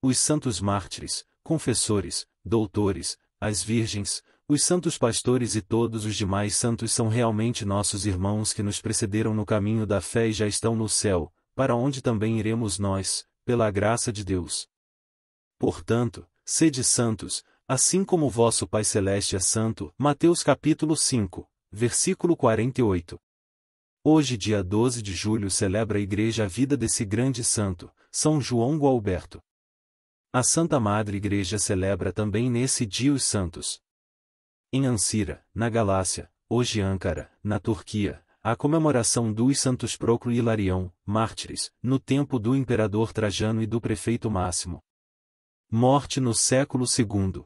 os santos mártires, confessores, doutores, as virgens, os santos pastores e todos os demais santos são realmente nossos irmãos que nos precederam no caminho da fé e já estão no céu, para onde também iremos nós, pela graça de Deus. Portanto, sede santos, assim como vosso Pai celeste é santo. Mateus capítulo 5, versículo 48. Hoje, dia 12 de julho, celebra a igreja a vida desse grande santo, São João Gualberto. A Santa Madre Igreja celebra também nesse dia os santos. Em Ancira, na Galácia, hoje Âncara, na Turquia, a comemoração dos santos Proclo e Hilarião, mártires, no tempo do imperador Trajano e do prefeito Máximo. Morte no século II.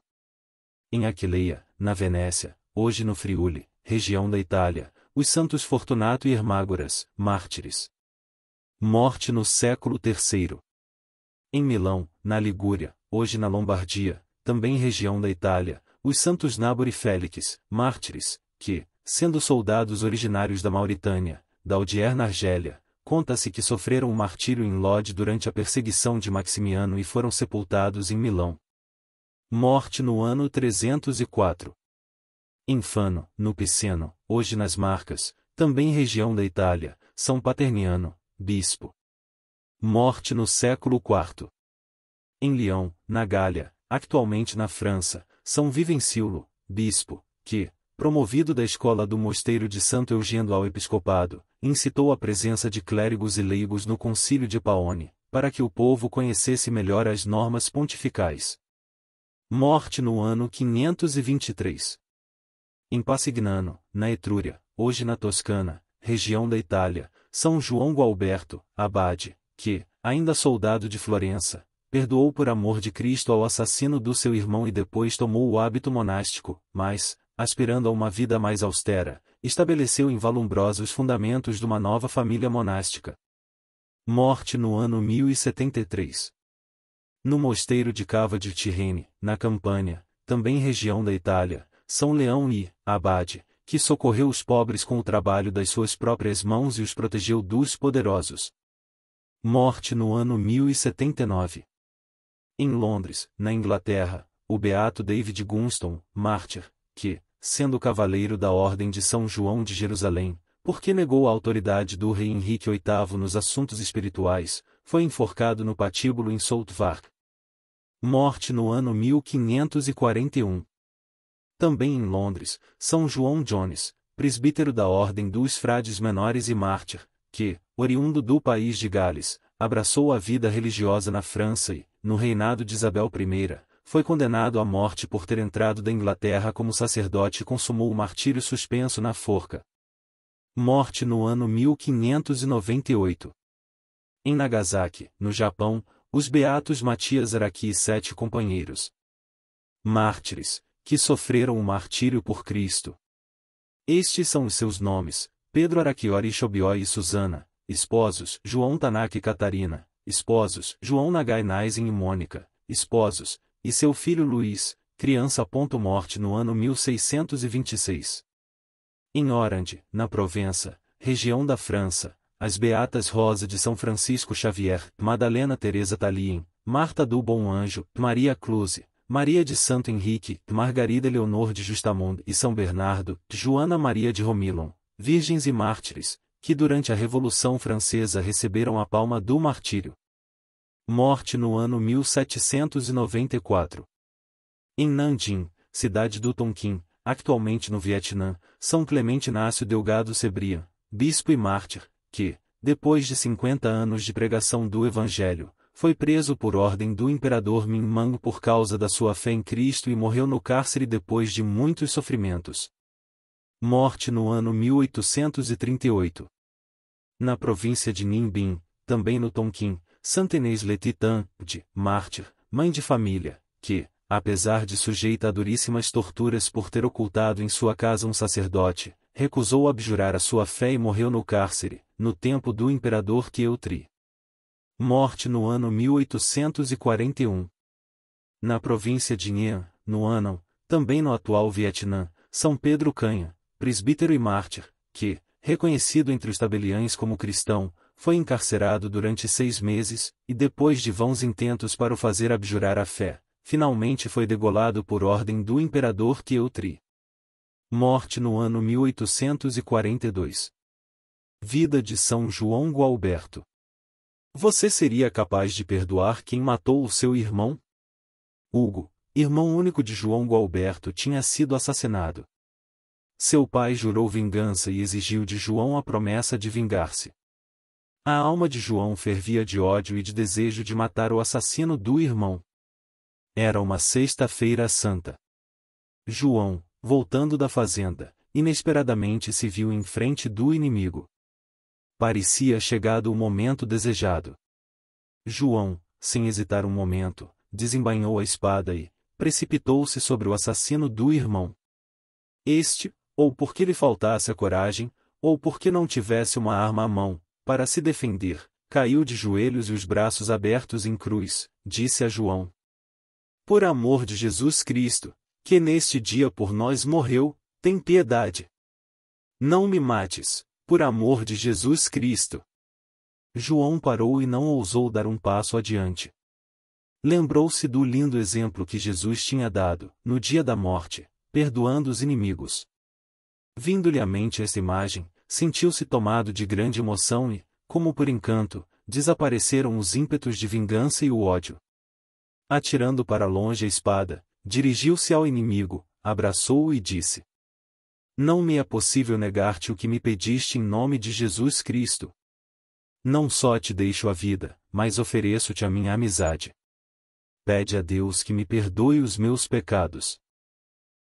Em Aquileia, na Venécia, hoje no Friuli, região da Itália, os santos Fortunato e Hermágoras, mártires. Morte no século III. Em Milão, na Ligúria, hoje na Lombardia, também região da Itália, os santos Nabor e Félix, mártires, que, sendo soldados originários da Mauritânia, da odierna Argélia, conta-se que sofreram o um martírio em Lodi durante a perseguição de Maximiano e foram sepultados em Milão. Morte no ano 304. Infano, no Piceno, hoje nas Marcas, também região da Itália, São Paterniano, bispo, Morte no século IV. Em Lyon, na Gália, atualmente na França, São Vivencilo, bispo, que, promovido da escola do mosteiro de Santo Eugênio ao episcopado, incitou a presença de clérigos e leigos no concílio de Paone, para que o povo conhecesse melhor as normas pontificais. Morte no ano 523. Em Passignano, na Etrúria, hoje na Toscana, região da Itália, São João Gualberto, abade, que, ainda soldado de Florença, perdoou por amor de Cristo ao assassino do seu irmão e depois tomou o hábito monástico, mas, aspirando a uma vida mais austera, estabeleceu em os fundamentos de uma nova família monástica. Morte no ano 1073. No mosteiro de Cava de Tirrene, na Campânia, também região da Itália, São Leão e, abade, que socorreu os pobres com o trabalho das suas próprias mãos e os protegeu dos poderosos, morte no ano 1079. Em Londres, na Inglaterra, o beato David Gunston, mártir, que, sendo cavaleiro da Ordem de São João de Jerusalém, porque negou a autoridade do rei Henrique VIII nos assuntos espirituais, foi enforcado no patíbulo em Soutvark. Morte no ano 1541. Também em Londres, São João Jones, presbítero da Ordem dos Frades Menores e mártir, que, oriundo do país de Gales, abraçou a vida religiosa na França e, no reinado de Isabel I, foi condenado à morte por ter entrado da Inglaterra como sacerdote e consumou o martírio suspenso na forca. Morte no ano 1598. Em Nagasaki, no Japão, os beatos Matias Araki e sete companheiros. Mártires, que sofreram o martírio por Cristo. Estes são os seus nomes, Pedro Araquiori e Chobiói e Susana, esposos, João Tanak e Catarina, esposos, João Nagai Naisen e Mônica, esposos, e seu filho Luís, criança. Morte no ano 1626. Em Orange, na Provença, região da França, as Beatas Rosa de São Francisco Xavier, Madalena Teresa Talien, Marta do Bom Anjo, Maria Cluse, Maria de Santo Henrique, Margarida Leonor de Justamonde e São Bernardo, Joana Maria de Romilon, virgens e mártires, que durante a Revolução Francesa receberam a palma do martírio. Morte no ano 1794. Em Nanjing, cidade do Tonkin, atualmente no Vietnã, São Clemente Inácio Delgado Sebria, bispo e mártir, que, depois de 50 anos de pregação do Evangelho, foi preso por ordem do imperador Minh Mang por causa da sua fé em Cristo e morreu no cárcere depois de muitos sofrimentos morte no ano 1838. Na província de Nimbin, também no Tonquim, Santenês Letitan, de mártir, mãe de família, que, apesar de sujeita a duríssimas torturas por ter ocultado em sua casa um sacerdote, recusou abjurar a sua fé e morreu no cárcere, no tempo do imperador Keutri. Morte no ano 1841. Na província de Nian, no Ano, também no atual Vietnã, São Pedro Canha, presbítero e mártir, que, reconhecido entre os tabeliães como cristão, foi encarcerado durante seis meses, e depois de vãos intentos para o fazer abjurar a fé, finalmente foi degolado por ordem do imperador Teutri. Morte no ano 1842. Vida de São João Gualberto. Você seria capaz de perdoar quem matou o seu irmão? Hugo, irmão único de João Gualberto, tinha sido assassinado. Seu pai jurou vingança e exigiu de João a promessa de vingar-se. A alma de João fervia de ódio e de desejo de matar o assassino do irmão. Era uma sexta-feira santa. João, voltando da fazenda, inesperadamente se viu em frente do inimigo. Parecia chegado o momento desejado. João, sem hesitar um momento, desembainhou a espada e precipitou-se sobre o assassino do irmão. Este, ou porque lhe faltasse a coragem, ou porque não tivesse uma arma à mão, para se defender, caiu de joelhos e os braços abertos em cruz, disse a João. Por amor de Jesus Cristo, que neste dia por nós morreu, tem piedade. Não me mates, por amor de Jesus Cristo. João parou e não ousou dar um passo adiante. Lembrou-se do lindo exemplo que Jesus tinha dado, no dia da morte, perdoando os inimigos, Vindo-lhe à mente essa imagem, sentiu-se tomado de grande emoção e, como por encanto, desapareceram os ímpetos de vingança e o ódio. Atirando para longe a espada, dirigiu-se ao inimigo, abraçou-o e disse: Não me é possível negar-te o que me pediste em nome de Jesus Cristo. Não só te deixo a vida, mas ofereço-te a minha amizade. Pede a Deus que me perdoe os meus pecados.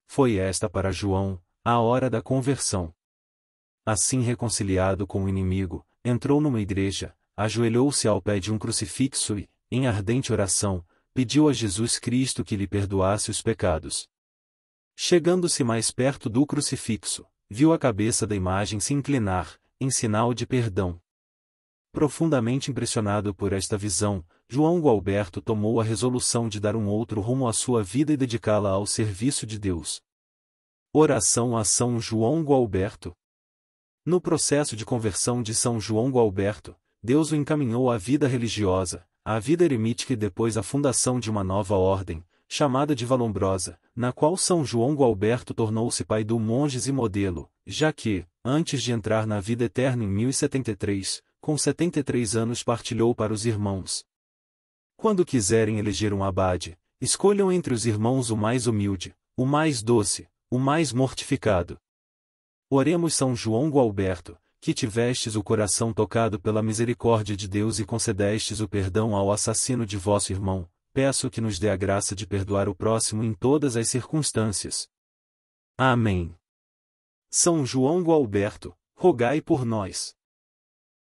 Foi esta para João, à hora da conversão. Assim reconciliado com o inimigo, entrou numa igreja, ajoelhou-se ao pé de um crucifixo e, em ardente oração, pediu a Jesus Cristo que lhe perdoasse os pecados. Chegando-se mais perto do crucifixo, viu a cabeça da imagem se inclinar, em sinal de perdão. Profundamente impressionado por esta visão, João Gualberto tomou a resolução de dar um outro rumo à sua vida e dedicá-la ao serviço de Deus. Oração a São João Gualberto. No processo de conversão de São João Gualberto, Deus o encaminhou à vida religiosa, à vida eremítica e depois à fundação de uma nova ordem, chamada de Valombrosa, na qual São João Gualberto tornou-se pai do monges e modelo, já que, antes de entrar na vida eterna em 1073, com 73 anos partilhou para os irmãos. Quando quiserem eleger um abade, escolham entre os irmãos o mais humilde, o mais doce, o mais mortificado. Oremos São João Gualberto, que tivestes o coração tocado pela misericórdia de Deus e concedestes o perdão ao assassino de vosso irmão, peço que nos dê a graça de perdoar o próximo em todas as circunstâncias. Amém. São João Gualberto, rogai por nós.